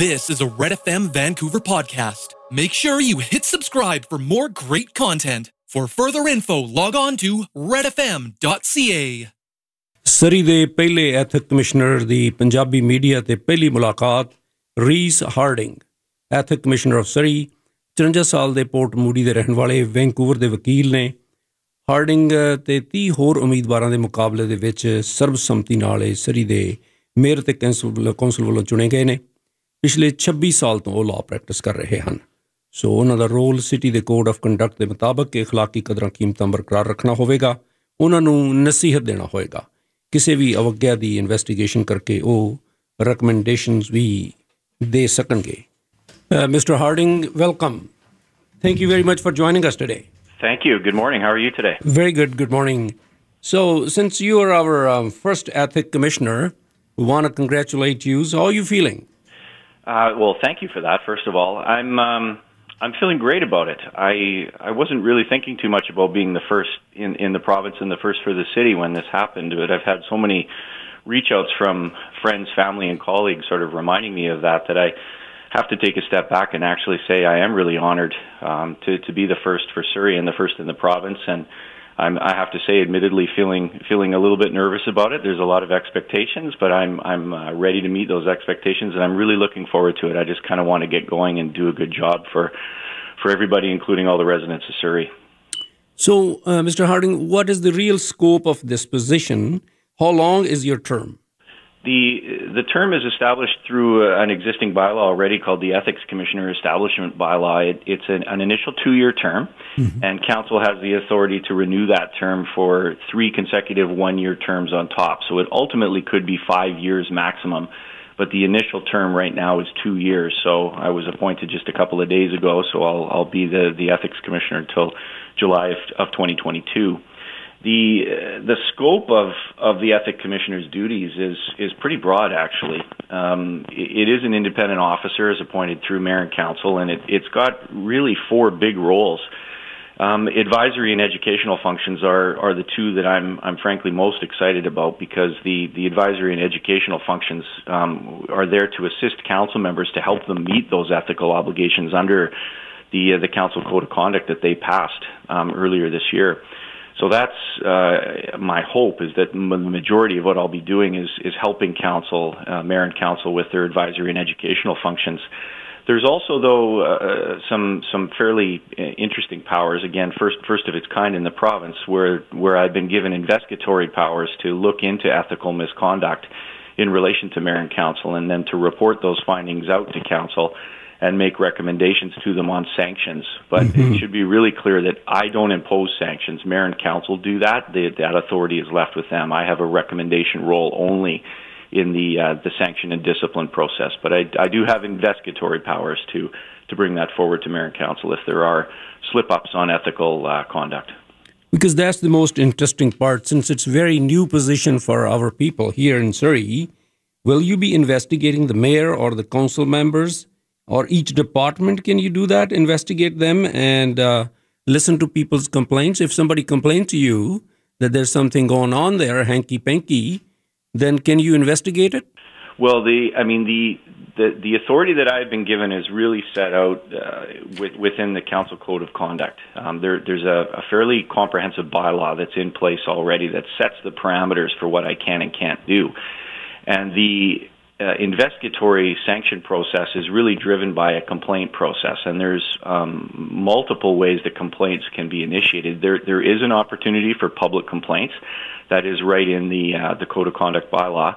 This is a Red FM Vancouver podcast. Make sure you hit subscribe for more great content. For further info, log on to redfm.ca. Surrey ਦੇ ਪਹਿਲੇ ethic commissioner ਦੀ Punjabi media ਤੇ ਪਹਿਲੀ ਮੁਲਾਕਾਤ Reece Harding ethic commissioner of Surrey 53 ਸਾਲ ਦੇ port Moody ਦੇ ਰਹਿਣ ਵਾਲੇ ਵੈਂਕੂਵਰ ਦੇ ਵਕੀਲ ਨੇ ਹਾਰਡਿੰਗ ਤੇ 30 ਹੋਰ ਉਮੀਦਵਾਰਾਂ ਦੇ ਮੁਕਾਬਲੇ ਦੇ ਵਿੱਚ ਸਰਬਸੰਮਤੀ ਨਾਲ ਸਰੀ ਦੇ ਮੇਅਰ ਤੇ ਕੌਂਸਲ ਵੱਲੋਂ ਚੁਣੇ ਗਏ ਨੇ ਪਿਛਲੇ 26 ਸਾਲ ਤੋਂ ਉਹ ਲਾਅ ਪ੍ਰੈਕਟਿਸ ਕਰ ਰਹੇ ਹਨ ਸੋ ਉਹਨਾਂ ਦਾ ਰੋਲ ਸਿਟੀ ਦੇ ਕੋਡ ਆਫ ਕੰਡਕਟ ਦੇ ਮੁਤਾਬਕ اخਲਾਕੀ ਕਦਰਾਂ ਕੀਮਤਾਂ ਬਰਕਰਾਰ ਰੱਖਣਾ ਹੋਵੇਗਾ ਉਹਨਾਂ ਨੂੰ ਨਸੀਹਤ ਦੇਣਾ ਹੋਵੇਗਾ ਕਿਸੇ ਵੀ ਅਵਗਿਆ ਦੀ ਇਨਵੈਸਟੀਗੇਸ਼ਨ ਕਰਕੇ ਉਹ ਰეკਮੈਂਡੇਸ਼ਨਸ ਵੀ ਦੇ ਸਕਣਗੇ mister Harding welcome thank you very much for joining us today thank you good morning how are you today very good good morning so since you are our first ethic commissioner we want to congratulate you how are you feeling Uh, well, thank you for that. First of all, I'm um, I'm feeling great about it. I I wasn't really thinking too much about being the first in in the province and the first for the city when this happened, but I've had so many reach outs from friends, family, and colleagues, sort of reminding me of that that I have to take a step back and actually say I am really honored um, to to be the first for Surrey and the first in the province and I'm, I have to say, admittedly, feeling feeling a little bit nervous about it. There's a lot of expectations, but I'm I'm uh, ready to meet those expectations, and I'm really looking forward to it. I just kind of want to get going and do a good job for for everybody, including all the residents of Surrey. So, uh, Mr. Harding, what is the real scope of this position? How long is your term? The the term is established through uh, an existing bylaw already called the Ethics Commissioner Establishment Bylaw. It, it's an, an initial two year term, mm-hmm. and council has the authority to renew that term for three consecutive one year terms on top. So it ultimately could be five years maximum, but the initial term right now is two years. So I was appointed just a couple of days ago, so I'll I'll be the the Ethics Commissioner until July of, of 2022 the uh, the scope of of the ethic commissioner's duties is is pretty broad actually. Um, it, it is an independent officer as appointed through mayor and council, and it, it's got really four big roles. Um, advisory and educational functions are are the two that I'm I'm frankly most excited about because the the advisory and educational functions um, are there to assist council members to help them meet those ethical obligations under the uh, the council code of conduct that they passed um, earlier this year. So that's uh, my hope is that m- the majority of what I'll be doing is is helping council, uh, mayor and council with their advisory and educational functions. There's also though uh, uh some some fairly uh, interesting powers again first first of its kind in the province where where I've been given investigatory powers to look into ethical misconduct in relation to mayor and council and then to report those findings out to council and make recommendations to them on sanctions. But mm-hmm. it should be really clear that I don't impose sanctions. Mayor and council do that. They, that authority is left with them. I have a recommendation role only in the uh, the sanction and discipline process. But I, I do have investigatory powers to to bring that forward to mayor and council if there are slip ups on ethical uh, conduct. Because that's the most interesting part, since it's a very new position for our people here in Surrey. Will you be investigating the mayor or the council members or each department can you do that investigate them and uh, listen to people's complaints if somebody complains to you that there's something going on there hanky panky then can you investigate it well the i mean the the, the authority that I've been given is really set out uh, with, within the council code of conduct. Um, there, there's a, a, fairly comprehensive bylaw that's in place already that sets the parameters for what I can and can't do. And the uh, investigatory sanction process is really driven by a complaint process, and there's um, multiple ways that complaints can be initiated. There, there is an opportunity for public complaints, that is right in the uh, the code of conduct bylaw,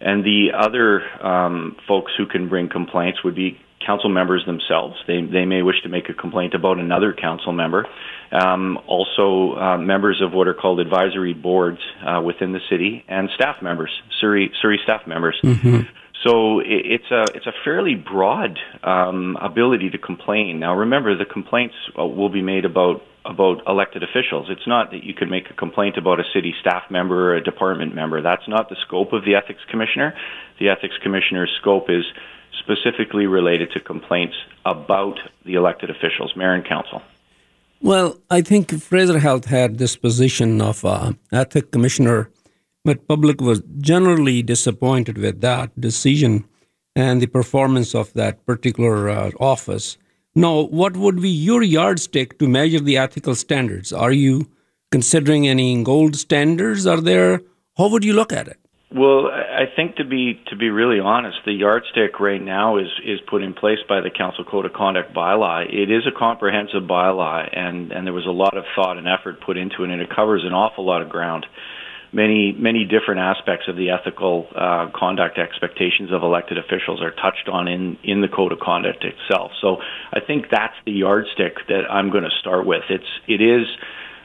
and the other um, folks who can bring complaints would be council members themselves. They, they may wish to make a complaint about another council member. Um, also, uh, members of what are called advisory boards uh, within the city and staff members, Surrey, Surrey staff members. Mm-hmm. So it's a it's a fairly broad um, ability to complain. Now, remember, the complaints uh, will be made about about elected officials. It's not that you could make a complaint about a city staff member or a department member. That's not the scope of the ethics commissioner. The ethics commissioner's scope is specifically related to complaints about the elected officials, mayor and council? Well, I think Fraser Health had this position of uh, ethic commissioner, but public was generally disappointed with that decision and the performance of that particular uh, office. Now, what would be your yardstick to measure the ethical standards? Are you considering any gold standards? Are there? How would you look at it? Well, I think to be to be really honest, the yardstick right now is is put in place by the Council Code of Conduct bylaw. It is a comprehensive bylaw, and and there was a lot of thought and effort put into it, and it covers an awful lot of ground, many many different aspects of the ethical uh, conduct expectations of elected officials are touched on in in the Code of Conduct itself. So I think that's the yardstick that I'm going to start with. It's it is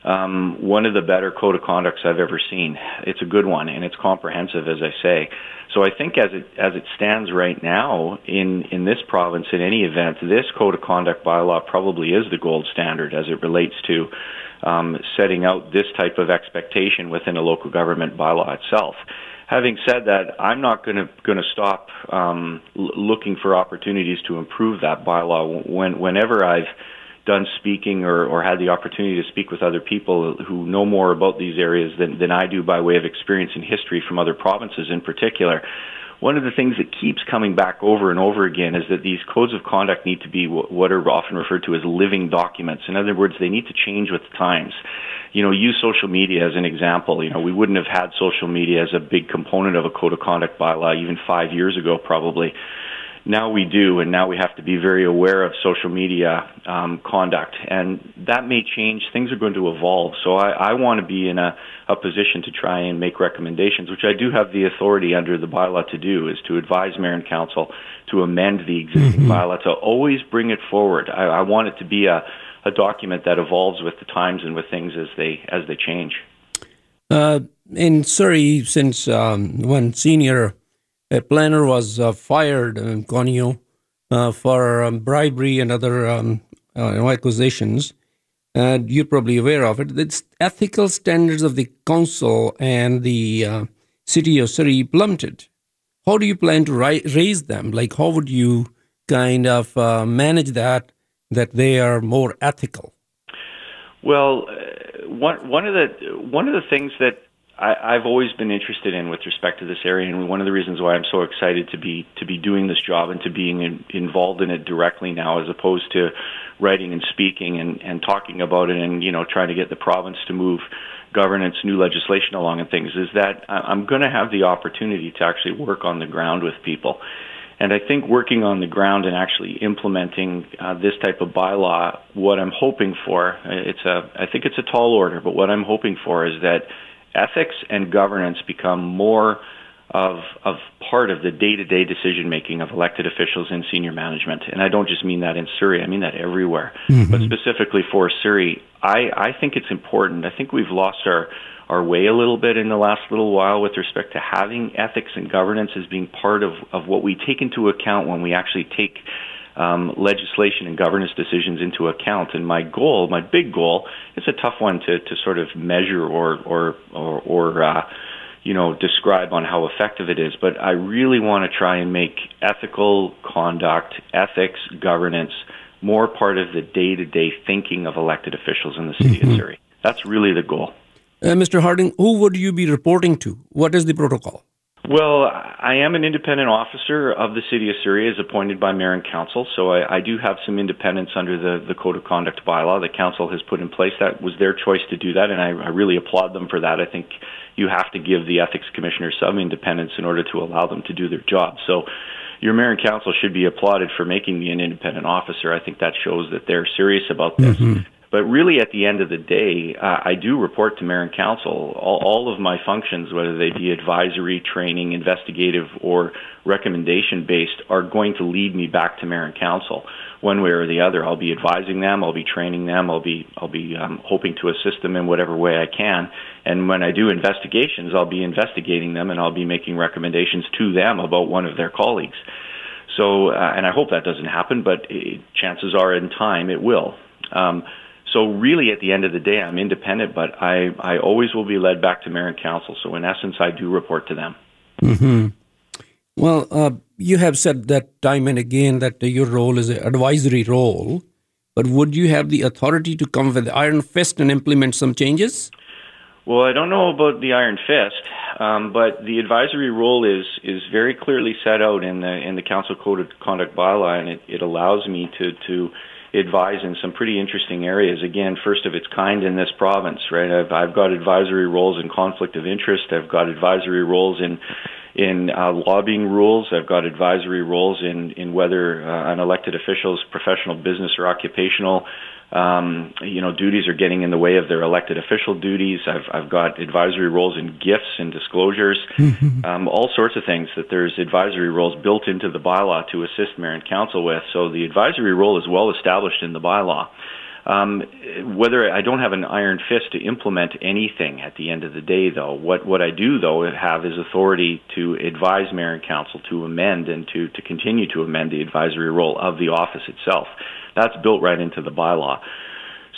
um, one of the better code of conducts I've ever seen. It's a good one and it's comprehensive, as I say. So I think as it as it stands right now in in this province, in any event, this code of conduct bylaw probably is the gold standard as it relates to um, setting out this type of expectation within a local government bylaw itself. Having said that, I'm not going to going to stop um, l- looking for opportunities to improve that bylaw when whenever I've done speaking or, or had the opportunity to speak with other people who know more about these areas than, than I do by way of experience and history from other provinces in particular. One of the things that keeps coming back over and over again is that these codes of conduct need to be what are often referred to as living documents. In other words, they need to change with the times. You know, use social media as an example. You know, we wouldn't have had social media as a big component of a code of conduct bylaw even five years ago, probably now we do, and now we have to be very aware of social media um, conduct, and that may change. Things are going to evolve, so I, I want to be in a, a position to try and make recommendations, which I do have the authority under the bylaw to do, is to advise mayor and council to amend the existing mm-hmm. bylaw to always bring it forward. I, I want it to be a, a document that evolves with the times and with things as they as they change. Uh, in Surrey, since um, one senior a planner was uh, fired, in um, Conio, uh, for um, bribery and other um, uh, accusations. And you're probably aware of it. The ethical standards of the council and the uh, city of Surrey plummeted. How do you plan to raise them? Like, how would you kind of uh, manage that, that they are more ethical? Well, uh, one, one, of the, one of the things that I, have always been interested in with respect to this area, and one of the reasons why I'm so excited to be to be doing this job and to being in, involved in it directly now, as opposed to writing and speaking and, and talking about it, and you know trying to get the province to move governance, new legislation along, and things, is that I'm going to have the opportunity to actually work on the ground with people. And I think working on the ground and actually implementing uh, this type of bylaw, what I'm hoping for, it's a, I think it's a tall order, but what I'm hoping for is that ethics and governance become more of, of part of the day to day decision making of elected officials in senior management. And I don't just mean that in Surrey, I mean that everywhere. Mm-hmm. But specifically for Surrey, I, I think it's important. I think we've lost our, our way a little bit in the last little while with respect to having ethics and governance as being part of, of what we take into account when we actually take um, legislation and governance decisions into account. And my goal, my big goal, it's a tough one to, to sort of measure or or or, or uh, you know describe on how effective it is. But I really want to try and make ethical conduct, ethics, governance more part of the day to day thinking of elected officials in the city mm-hmm. of Surrey. That's really the goal. Uh, Mr. Harding, who would you be reporting to? What is the protocol? Well, I am an independent officer of the City of Surrey as appointed by Mayor and Council, so I, I do have some independence under the, the Code of Conduct bylaw that Council has put in place. That was their choice to do that, and I, I really applaud them for that. I think you have to give the Ethics Commissioner some independence in order to allow them to do their job. So your Mayor and Council should be applauded for making me an independent officer. I think that shows that they're serious about this. Mm-hmm but really, at the end of the day, uh, I do report to Marin Council. All, all of my functions, whether they be advisory, training, investigative, or recommendation based, are going to lead me back to Marin Council one way or the other. I'll be advising them, I'll be training them, I'll be I'll be um, hoping to assist them in whatever way I can. And when I do investigations, I'll be investigating them and I'll be making recommendations to them about one of their colleagues. So, uh, and I hope that doesn't happen, but uh, chances are in time it will. Um, so really, at the end of the day, I'm independent, but I, I always will be led back to Marin Council. So in essence, I do report to them. Mm-hmm. Well, uh, you have said that time and again that your role is an advisory role, but would you have the authority to come with the iron fist and implement some changes? Well, I don't know about the iron fist, um, but the advisory role is is very clearly set out in the in the council code of conduct bylaw, and it, it allows me to to advise in some pretty interesting areas. Again, first of its kind in this province, right? I've, I've got advisory roles in conflict of interest. I've got advisory roles in in uh, lobbying rules. I've got advisory roles in in whether uh, an elected official's professional, business, or occupational um, you know, duties are getting in the way of their elected official duties. I've, I've got advisory roles in gifts and disclosures, mm-hmm. um, all sorts of things that there's advisory roles built into the bylaw to assist mayor and council with. So the advisory role is well established in the bylaw. Um, whether I don't have an iron fist to implement anything at the end of the day, though, what what I do though have is authority to advise mayor and council to amend and to to continue to amend the advisory role of the office itself. That's built right into the bylaw.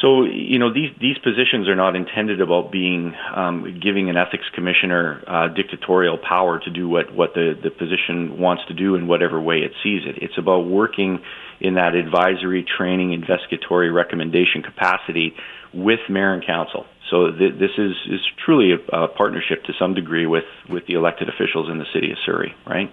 So you know these these positions are not intended about being um, giving an ethics commissioner uh, dictatorial power to do what what the the position wants to do in whatever way it sees it. It's about working in that advisory, training, investigatory recommendation capacity with mayor and council. So th- this is is truly a, a partnership to some degree with with the elected officials in the city of Surrey, right?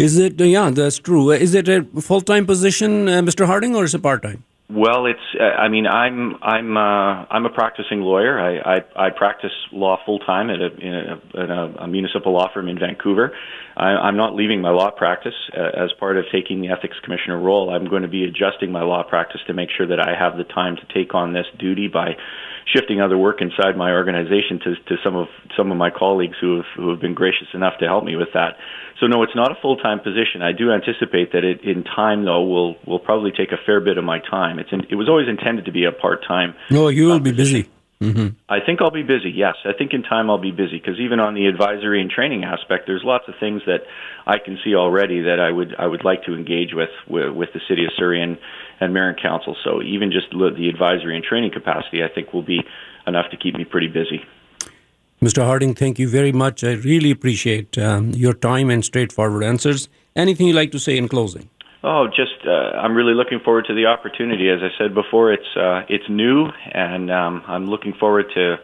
Is it? Uh, yeah, that's true. Uh, is it a full-time position, uh, Mr. Harding, or is it part-time? Well, it's. Uh, I mean, I'm I'm uh, I'm a practicing lawyer. I I, I practice law full time at a in, a, in a, a, municipal law firm in Vancouver. I, am not leaving my law practice uh, as part of taking the ethics commissioner role. I'm going to be adjusting my law practice to make sure that I have the time to take on this duty by shifting other work inside my organization to, to some of some of my colleagues who have who have been gracious enough to help me with that. So no, it's not a full time position. I do anticipate that it in time though will will probably take a fair bit of my time. It's in, it was always intended to be a part time. No, you will be busy. Mm-hmm. I think I'll be busy. Yes, I think in time I'll be busy because even on the advisory and training aspect, there's lots of things that I can see already that I would I would like to engage with with, with the city of Surrey and and Marin Council. So even just the advisory and training capacity, I think, will be enough to keep me pretty busy. Mr. Harding, thank you very much. I really appreciate um, your time and straightforward answers. Anything you'd like to say in closing? Oh, just uh, I'm really looking forward to the opportunity. As I said before, it's uh, it's new, and um, I'm looking forward to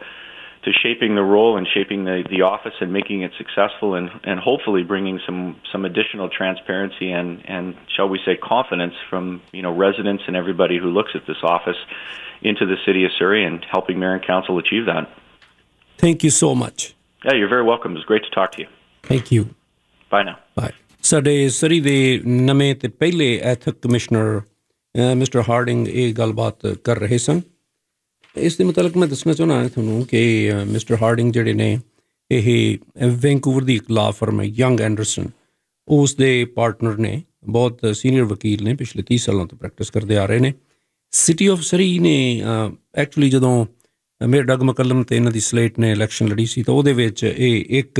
to shaping the role and shaping the, the office and making it successful and, and hopefully bringing some, some additional transparency and, and, shall we say, confidence from, you know, residents and everybody who looks at this office into the city of Surrey and helping Mayor and Council achieve that. Thank you so much. Yeah, you're very welcome. It's great to talk to you. Thank you. Bye now. Bye. ਸਾਡੇ ਸਰੀ ਦੇ ਨਵੇਂ ਤੇ ਪਹਿਲੇ ethic commissioner mister Hardinge ਇਹ ਗੱਲਬਾਤ ਕਰ ਰਹੇ ਇਸ ਦੇ ਮਤਲਬ ਮੈਂ ਦੱਸਣਾ ਚਾਹੁੰਦਾ ਹਾਂ ਤੁਹਾਨੂੰ ਕਿ ਮਿਸਟਰ ਹਾਰਡਿੰਗ ਜਿਹੜੇ ਨੇ ਇਹ ਵੈਂਕੂਵਰ ਦੀ ਇੱਕ ਲਾ ਫਰਮ ਹੈ ਯੰਗ ਐਂਡਰਸਨ ਉਸ ਦੇ ਪਾਰਟਨਰ ਨੇ ਬਹੁਤ ਸੀਨੀਅਰ ਵਕੀਲ ਨੇ ਪਿਛਲੇ 30 ਸਾਲਾਂ ਤੋਂ ਪ੍ਰੈਕਟਿਸ ਕਰਦੇ ਆ ਰਹੇ ਨੇ ਸਿਟੀ ਆਫ ਸਰੀ ਨੇ ਐਕਚੁਅਲੀ ਜਦੋਂ ਮੇਰ ਡਗ ਮਕਲਮ ਤੇ ਇਹਨਾਂ ਦੀ ਸਲੇਟ ਨੇ ਇਲੈਕਸ਼ਨ ਲੜੀ ਸੀ ਤਾਂ ਉਹਦੇ ਵਿੱਚ ਇਹ ਇੱਕ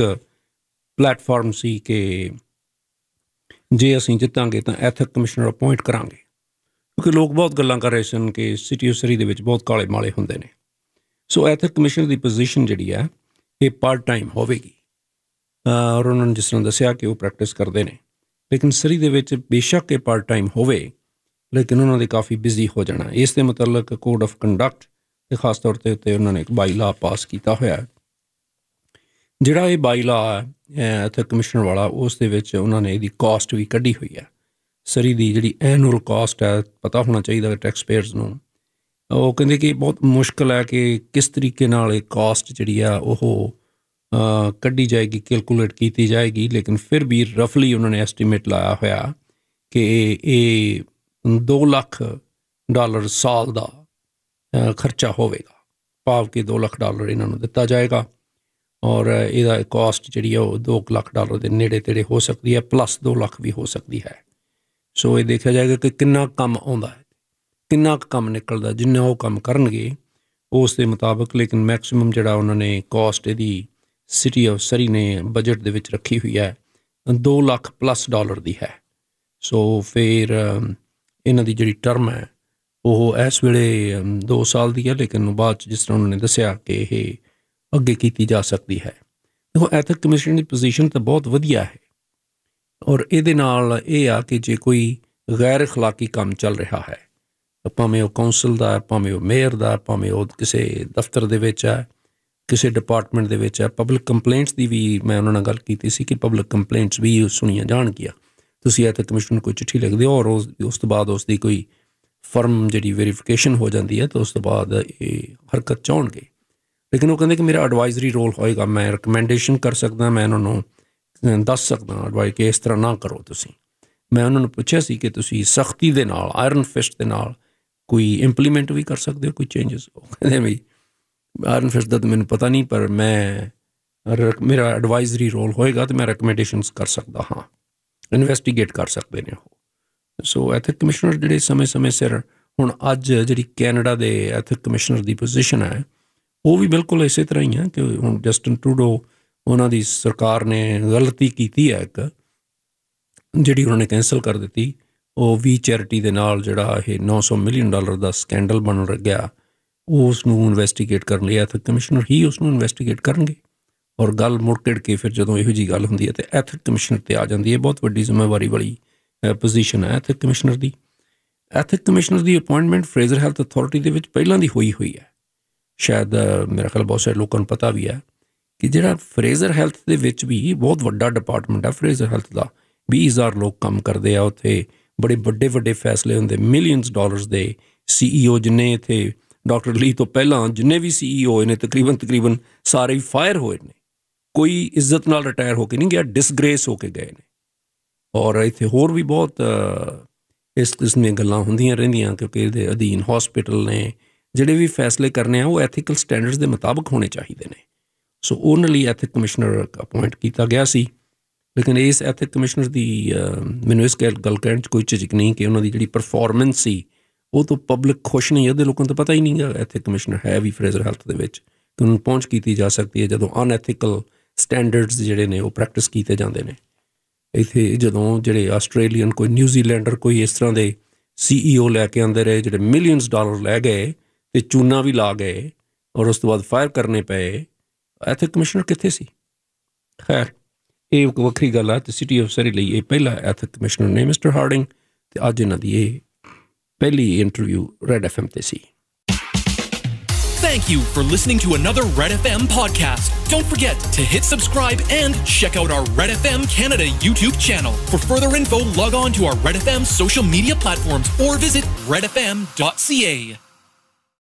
ਪਲੇਟਫਾਰਮ ਸੀ ਕਿ ਜੇ ਅਸੀਂ ਜਿੱਤਾਂਗੇ ਤਾਂ ਐਥਿਕ ਕਮਿਸ਼ਨਰ ਅਪਾਇੰਟ ਕਰਾਂਗੇ ਕਿਉਂਕਿ ਲੋਕ ਬਹੁਤ ਗੱਲਾਂ ਕਰ ਰਹੇ ਸਨ ਕਿ ਸਿਟੀ ਉਸਰੀ ਦੇ ਵਿੱਚ ਬਹੁਤ ਕਾਲੇ ਮਾਲੇ ਹੁੰਦੇ ਨੇ ਸੋ ਐਥਿਕ ਕਮਿਸ਼ਨਰ ਦੀ ਪੋਜੀਸ਼ਨ ਜਿਹੜੀ ਆ ਇਹ ਪਾਰਟ ਟਾਈਮ ਹੋਵੇਗੀ ਔਰ ਉਹਨਾਂ ਨੇ ਜਿਸ ਤਰ੍ਹਾਂ ਦੱਸਿਆ ਕਿ ਉਹ ਪ੍ਰੈਕਟਿਸ ਕਰਦੇ ਨੇ ਲੇਕਿਨ ਸਰੀ ਦੇ ਵਿੱਚ ਬੇਸ਼ੱਕ ਇਹ ਪਾਰਟ ਟਾਈਮ ਹੋਵੇ ਲੇਕਿਨ ਉਹਨਾਂ ਦੇ ਕਾਫੀ ਬਿਜ਼ੀ ਹੋ ਜਾਣਾ ਇਸ ਦੇ ਮੁਤਲਕ ਕੋਡ ਆਫ ਕੰਡਕਟ ਤੇ ਖਾਸ ਤੌਰ ਤੇ ਉੱਤੇ ਉਹਨਾਂ ਨੇ ਇੱਕ ਬਾਈਲਾ ਪਾਸ ਕੀਤਾ ਹੋਇਆ ਹੈ ਜਿਹੜਾ ਇਹ ਬਾਈਲਾ ਹੈ ਐਥਿਕ ਕਮਿਸ਼ਨਰ ਵਾਲਾ ਉਸ ਦੇ ਵਿੱਚ ਉਹਨਾਂ ਨੇ ਇਹਦੀ ਕਾਸਟ ਵੀ ਕੱਢੀ ਹੋਈ ਹੈ ਸਰੀ ਦੀ ਜਿਹੜੀ ਐਨੂਅਲ ਕਾਸਟ ਹੈ ਪਤਾ ਹੋਣਾ ਚਾਹੀਦਾ ਟੈਕਸ ਪੇਅਰਸ ਨੂੰ ਉਹ ਕਹਿੰਦੇ ਕਿ ਬਹੁਤ ਮੁਸ਼ਕਲ ਹੈ ਕਿ ਕਿਸ ਤਰੀਕੇ ਨਾਲ ਇਹ ਕਾਸਟ ਜਿਹੜੀ ਆ ਉਹ ਕੱਢੀ ਜਾਏਗੀ ਕੈਲਕੂਲੇਟ ਕੀਤੀ ਜਾਏਗੀ ਲੇਕਿਨ ਫਿਰ ਵੀ ਰਫਲੀ ਉਹਨਾਂ ਨੇ ਐਸਟੀਮੇਟ ਲਾਇਆ ਹੋਇਆ ਕਿ ਇਹ 2 ਲੱਖ ਡਾਲਰ ਸਾਲ ਦਾ ਖਰਚਾ ਹੋਵੇਗਾ ਭਾਵ ਕਿ 2 ਲੱਖ ਡਾਲਰ ਇਹਨਾਂ ਨੂੰ ਦਿੱਤਾ ਜਾਏਗਾ ਔਰ ਇਹਦਾ ਕਾਸਟ ਜਿਹੜੀ ਆ ਉਹ 2 ਲੱਖ ਡਾਲਰ ਦੇ ਨੇੜੇ ਤੇੜੇ ਹੋ ਸਕਦੀ ਹੈ ਪਲੱਸ 2 ਲੱਖ ਵੀ ਹੋ ਸਕਦੀ ਹੈ ਸੋ ਇਹ ਦੇਖਿਆ ਜਾਏਗਾ ਕਿ ਕਿੰਨਾ ਕੰਮ ਆਉਂਦਾ ਹੈ ਕਿੰਨਾ ਕੰਮ ਨਿਕਲਦਾ ਜਿੰਨਾ ਉਹ ਕੰਮ ਕਰਨਗੇ ਉਸ ਦੇ ਮੁਤਾਬਕ ਲੇਕਿਨ ਮੈਕਸਿਮਮ ਜਿਹੜਾ ਉਹਨਾਂ ਨੇ ਕਾਸਟ ਇਹਦੀ ਸਿਟੀ ਆਫ ਸਰੀ ਨੇ ਬਜਟ ਦੇ ਵਿੱਚ ਰੱਖੀ ਹੋਈ ਹੈ 2 ਲੱਖ ਪਲੱਸ ਡਾਲਰ ਦੀ ਹੈ ਸੋ ਫਿਰ ਇਹਨਾਂ ਦੀ ਜਿਹੜੀ ਟਰਮ ਹੈ ਉਹ ਇਸ ਵੇਲੇ 2 ਸਾਲ ਦੀ ਹੈ ਲੇਕਿਨ ਬਾਅਦ ਚ ਜਿਸ ਤਰ੍ਹਾਂ ਉਹਨਾਂ ਨੇ ਦੱਸਿਆ ਕਿ ਇਹ ਅੱਗੇ ਕੀਤੀ ਜਾ ਸਕਦੀ ਹੈ ਦੇਖੋ ਐਥਿਕ ਕਮਿਸ਼ਨ ਦੀ ਪੋਜੀਸ਼ਨ ਤਾਂ ਬਹੁਤ ਵਧੀਆ ਹੈ ਔਰ ਇਹਦੇ ਨਾਲ ਇਹ ਆ ਕਿ ਜੇ ਕੋਈ ਗੈਰ اخਲਾਕੀ ਕੰਮ ਚੱਲ ਰਿਹਾ ਹੈ ਭਾਵੇਂ ਉਹ ਕਾਉਂਸਲ ਦਾ ਭਾਵੇਂ ਉਹ ਮੇਅਰ ਦਾ ਭਾਵੇਂ ਉਹ ਕਿਸੇ ਦਫ਼ਤਰ ਦੇ ਵਿੱਚ ਹੈ ਕਿਸੇ ਡਿਪਾਰਟਮੈਂਟ ਦੇ ਵਿੱਚ ਹੈ ਪਬਲਿਕ ਕੰਪਲੇਂਟਸ ਦੀ ਵੀ ਮੈਂ ਉਹਨਾਂ ਨਾਲ ਗੱਲ ਕੀਤੀ ਸੀ ਕਿ ਪਬਲਿਕ ਕੰਪਲੇਂਟਸ ਵੀ ਸੁਣੀਆਂ ਜਾਣ ਗਿਆ ਤੁਸੀਂ ਇਹ ਤੇ ਕਮਿਸ਼ਨ ਨੂੰ ਕੋਈ ਚਿੱਠੀ ਲਿਖਦੇ ਹੋ ਔਰ ਉਸ ਤੋਂ ਬਾਅਦ ਉਸ ਦੀ ਕੋਈ ਫਰਮ ਜਿਹੜੀ ਵੈਰੀਫਿਕੇਸ਼ਨ ਹੋ ਜਾਂਦੀ ਹੈ ਤਾਂ ਉਸ ਤੋਂ ਬਾਅਦ ਇਹ ਹਰਕਤ ਚਾਉਣਗੇ ਲੇਕਿਨ ਉਹ ਕਹਿੰਦੇ ਕਿ ਮੇਰਾ ਐਡਵਾਈਜ਼ਰੀ ਰੋਲ ਹੋਏਗਾ ਮੈਂ ਰეკਮੈਂਡੇਸ਼ਨ ਕਰ ਸਕਦਾ ਮੈਂ ਉਹਨਾਂ ਨੂੰ ਦੱਸ ਸਕਦਾ ਐਡਵਾਈਸ ਕਿ ਇਸ ਤਰ੍ਹਾਂ ਨਾ ਕਰੋ ਤੁਸੀਂ ਮੈਂ ਉਹਨਾਂ ਨੂੰ ਪੁੱਛਿਆ ਸੀ ਕਿ ਤੁਸੀਂ ਸਖਤੀ ਦੇ ਨਾਲ ਆਇਰਨ ਫਿਸ਼ ਦੇ ਨਾਲ ਕੋਈ ਇੰਪਲੀਮੈਂਟ ਵੀ ਕਰ ਸਕਦੇ ਹੋ ਕੋਈ ਚੇਂਜਸ ਉਹ ਕਹਿੰਦੇ ਵੀ ਆਇਰਨ ਫਿਸ਼ ਦਾ ਤਾਂ ਮੈਨੂੰ ਪਤਾ ਨਹੀਂ ਪਰ ਮੈਂ ਮੇਰਾ ਐਡਵਾਈਜ਼ਰੀ ਰੋਲ ਹੋਏਗਾ ਤੇ ਮੈਂ ਰეკਮੈਂਡੇਸ਼ਨਸ ਕਰ ਸਕਦਾ ਹਾਂ ਇਨਵੈਸਟੀਗੇਟ ਕਰ ਸਕਦੇ ਨੇ ਉਹ ਸੋ ਐਥਿਕ ਕਮਿਸ਼ਨਰ ਜਿਹੜੇ ਸਮੇਂ-ਸਮੇਂ ਸਿਰ ਹੁਣ ਅੱਜ ਜਿਹੜੀ ਕੈਨੇਡਾ ਦੇ ਐਥਿਕ ਕਮਿਸ਼ਨਰ ਦੀ ਪੋਜੀਸ਼ਨ ਹੈ ਉਹ ਵੀ ਬਿਲਕੁਲ ਇਸੇ ਤਰ੍ਹਾਂ ਹੀ ਹੈ ਕਿ ਹੁਣ ਜਸਟਨ ਟਰੂਡੋ ਉਹਨਾਂ ਦੀ ਸਰਕਾਰ ਨੇ ਗਲਤੀ ਕੀਤੀ ਹੈ ਇੱਕ ਜਿਹੜੀ ਉਹਨਾਂ ਨੇ ਕੈਨਸਲ ਕਰ ਦਿੱਤੀ ਉਹ ਵੀ ਚੈਰਿਟੀ ਦੇ ਨਾਲ ਜਿਹੜਾ ਇਹ 900 ਮਿਲੀਅਨ ਡਾਲਰ ਦਾ ਸਕੈਂਡਲ ਬਣ ਗਿਆ ਉਸ ਨੂੰ ਇਨਵੈਸਟੀਗੇਟ ਕਰਨ ਲਈ ਐਥਿਕ ਕਮਿਸ਼ਨਰ ਹੀ ਉਸ ਨੂੰ ਇਨਵੈਸਟੀਗੇਟ ਕਰਨਗੇ ਔਰ ਗੱਲ ਮੁੜ ਕਿੜ ਕੇ ਫਿਰ ਜਦੋਂ ਇਹੋ ਜੀ ਗੱਲ ਹੁੰਦੀ ਹੈ ਤੇ ਐਥਿਕ ਕਮਿਸ਼ਨਰ ਤੇ ਆ ਜਾਂਦੀ ਹੈ ਬਹੁਤ ਵੱਡੀ ਜ਼ਿੰਮੇਵਾਰੀ ਵਾਲੀ ਪੋਜੀਸ਼ਨ ਹੈ ਐਥਿਕ ਕਮਿਸ਼ਨਰ ਦੀ ਐਥਿਕ ਕਮਿਸ਼ਨਰ ਦੀ ਅਪਾਇੰਟਮੈਂਟ ਫਰੇਜ਼ਰ ਹੈਲਥ ਅਥਾਰਟੀ ਦੇ ਵਿੱਚ ਪਹਿਲਾਂ ਦੀ ਹੋਈ ਹੋਈ ਹੈ ਸ਼ਾਇਦ ਮੇਰੇ ਖਿਆਲ ਬਹੁਤ ਸਾਰੇ ਲੋਕਾਂ ਨੂੰ ਪਤਾ ਵੀ ਹੈ ਕਿ ਜਿਹੜਾ ਫਰੇਜ਼ਰ ਹੈਲਥ ਦੇ ਵਿੱਚ ਵੀ ਬਹੁਤ ਵੱਡਾ ਡਿਪਾਰਟਮੈਂਟ ਆ ਫਰੇਜ਼ਰ ਹੈਲਥ ਦਾ 20000 ਲੋਕ ਕੰਮ ਕਰਦੇ ਆ ਉੱਥੇ ਬੜੇ ਵੱਡੇ ਵੱਡੇ ਫੈਸਲੇ ਹੁੰਦੇ ਮਿਲੀਅਨਸ ਡਾਲਰਸ ਦੇ ਸੀਈਓ ਜਿਨੇ ਇਥੇ ਡਾਕਟਰ ਲੀ ਤੋਂ ਪਹਿਲਾਂ ਜਿੰਨੇ ਵੀ ਸੀਈਓ e ਨੇ ਤਕਰੀਬਨ ਤਕਰੀਬਨ ਸਾਰੇ ਫਾਇਰ ਹੋਏ ਨੇ ਕੋਈ ਇੱਜ਼ਤ ਨਾਲ ਰਿਟਾਇਰ ਹੋ ਕੇ ਨਹੀਂ ਗਿਆ ਡਿਸਗ੍ਰੇਸ ਹੋ ਕੇ ਗਏ ਨੇ ਔਰ ਇਥੇ ਹੋਰ ਵੀ ਬਹੁਤ ਇਸ ਕਿਸਮ ਦੀਆਂ ਗੱਲਾਂ ਹੁੰਦੀਆਂ ਰਹਿੰਦੀਆਂ ਕਿਉਂਕਿ ਇਹਦੇ ਅਧੀਨ ਹਸਪੀਟਲ ਨੇ ਜਿਹੜੇ ਵੀ ਫੈਸਲੇ ਕਰਨੇ ਆ ਉਹ ਐਥੀਕਲ ਸਟੈਂਡਰਡਸ ਦੇ ਮੁਤਾਬਕ ਹੋਣੇ ਚਾਹੀਦੇ ਨੇ ਸੋ ਉਹਨਾਂ ਲਈ ਐਥਿਕ ਕਮਿਸ਼ਨਰ ਅਪਾਇੰਟ ਕੀਤਾ ਗਿਆ ਸੀ ਲੇਕਿਨ ਇਸ ਐਥਿਕ ਕਮਿਸ਼ਨਰ ਦੀ ਮੈਨੂੰ ਇਸ ਗੱਲ ਕਹਿਣ 'ਚ ਕੋਈ ਝਿਜਕ ਨਹੀਂ ਕਿ ਉਹਨਾਂ ਦੀ ਜਿਹੜੀ ਪਰਫਾਰਮੈਂਸ ਸੀ ਉਹ ਤੋਂ ਪਬਲਿਕ ਖੁਸ਼ ਨਹੀਂ ਇਹਦੇ ਲੋਕਾਂ ਨੂੰ ਤਾਂ ਪਤਾ ਹੀ ਨਹੀਂ ਐਥਿਕ ਕਮਿਸ਼ਨਰ ਹੈ ਵੀ ਫਰੇਜ਼ਰ ਹੈਲਥ ਦੇ ਵਿੱਚ ਕਿ ਉਹਨੂੰ ਪਹੁੰਚ ਕੀਤੀ ਜਾ ਸਕਦੀ ਹੈ ਜਦੋਂ ਅਨਐਥਿਕਲ ਸਟੈਂਡਰਡਸ ਜਿਹੜੇ ਨੇ ਉਹ ਪ੍ਰੈਕਟਿਸ ਕੀਤੇ ਜਾਂਦੇ ਨੇ ਇਥੇ ਜਦੋਂ ਜਿਹੜੇ ਆਸਟ੍ਰੇਲੀਅਨ ਕੋਈ ਨਿਊਜ਼ੀਲੈਂਡਰ ਕੋਈ ਇਸ ਤਰ੍ਹਾਂ ਦੇ ਸੀਈਓ e ਲੈ ਕੇ ਆਂਦੇ ਰਹੇ ਜਿਹੜੇ ਮਿਲੀਅਨਸ ਡਾਲਰ ਲੈ ਗਏ ਤੇ ਚੂਨਾ ਵੀ ਲਾ ਗਏ ਔਰ ਉਸ ਤੋਂ ਬਾਅਦ ਫਾਇਰ ਕਰਨੇ ਪਏ I think Commissioner Kathisi. ਖੈਰ ਇਹ ਵੱਖਰੀ ਗੱਲ ਆ ਤੇ ਸਿਟੀ ਅਫਸਰ ਲਈ ਇਹ ਪਹਿਲਾ ਐਥਿਕ ਕਮਿਸ਼ਨਰ ਨੇ ਮਿਸਟਰ ਹਾਰਡਿੰਗ ਤੇ ਅੱਜ ਇਹਨਾਂ ਦੀ ਇਹ ਪਹਿਲੀ ਇੰਟਰਵਿਊ ਰੈਡ ਤੇ ਸੀ Thank you for listening to another Red FM podcast. Don't forget to hit subscribe and check out our Red FM Canada YouTube channel. For further info, log on to our Red FM social media platforms or visit redfm.ca.